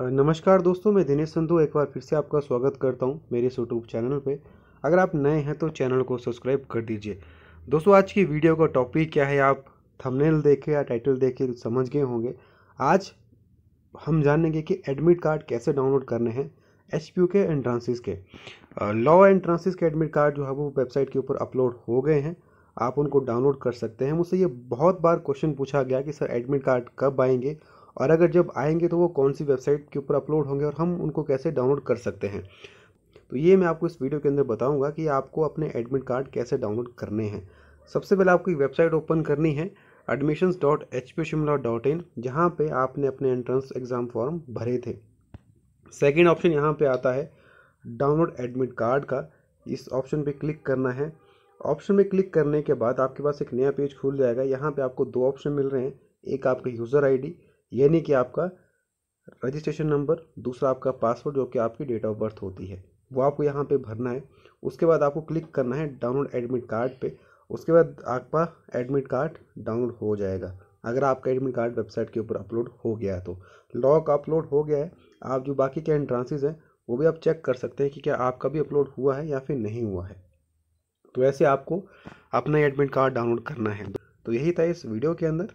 नमस्कार दोस्तों मैं दिनेश संधु एक बार फिर से आपका स्वागत करता हूं मेरे यूट्यूब चैनल पे अगर आप नए हैं तो चैनल को सब्सक्राइब कर दीजिए दोस्तों आज की वीडियो का टॉपिक क्या है आप थंबनेल देखे या टाइटल देखे तो समझ गए होंगे आज हम जानेंगे कि एडमिट कार्ड कैसे डाउनलोड करने हैं एच के एंट्रांसिस के लॉ एंट्रांसिस के एडमिट कार्ड जो है वो वेबसाइट के ऊपर अपलोड हो गए हैं आप उनको डाउनलोड कर सकते हैं मुझसे ये बहुत बार क्वेश्चन पूछा गया कि सर एडमिट कार्ड कब आएंगे और अगर जब आएंगे तो वो कौन सी वेबसाइट के ऊपर अपलोड होंगे और हम उनको कैसे डाउनलोड कर सकते हैं तो ये मैं आपको इस वीडियो के अंदर बताऊंगा कि आपको अपने एडमिट कार्ड कैसे डाउनलोड करने हैं सबसे पहले आपको एक वेबसाइट ओपन करनी है admissions dot H P Shimla dot in जहाँ पर आपने अपने एंट्रेंस एग्ज़ाम फॉर्म भरे थे सेकेंड ऑप्शन यहाँ पर आता है डाउनलोड एडमिट कार्ड का इस ऑप्शन पे क्लिक करना है ऑप्शन में क्लिक करने के बाद आपके पास एक नया पेज खुल जाएगा यहाँ पे आपको दो ऑप्शन मिल रहे हैं एक आपका यूज़र आईडी यानी कि आपका रजिस्ट्रेशन नंबर दूसरा आपका पासवर्ड जो कि आपकी डेट ऑफ बर्थ होती है वो आपको यहाँ पे भरना है उसके बाद आपको क्लिक करना है डाउनलोड एडमिट कार्ड पे उसके बाद आपका एडमिट कार्ड डाउनलोड हो जाएगा अगर आपका एडमिट कार्ड वेबसाइट के ऊपर अपलोड हो गया है तो लॉक अपलोड हो गया है आप जो बाकी के एंट्रांसेज हैं वो भी आप चेक कर सकते हैं कि क्या आपका भी अपलोड हुआ है या फिर नहीं हुआ है तो ऐसे आपको अपना एडमिट कार्ड डाउनलोड करना है तो यही था इस वीडियो के अंदर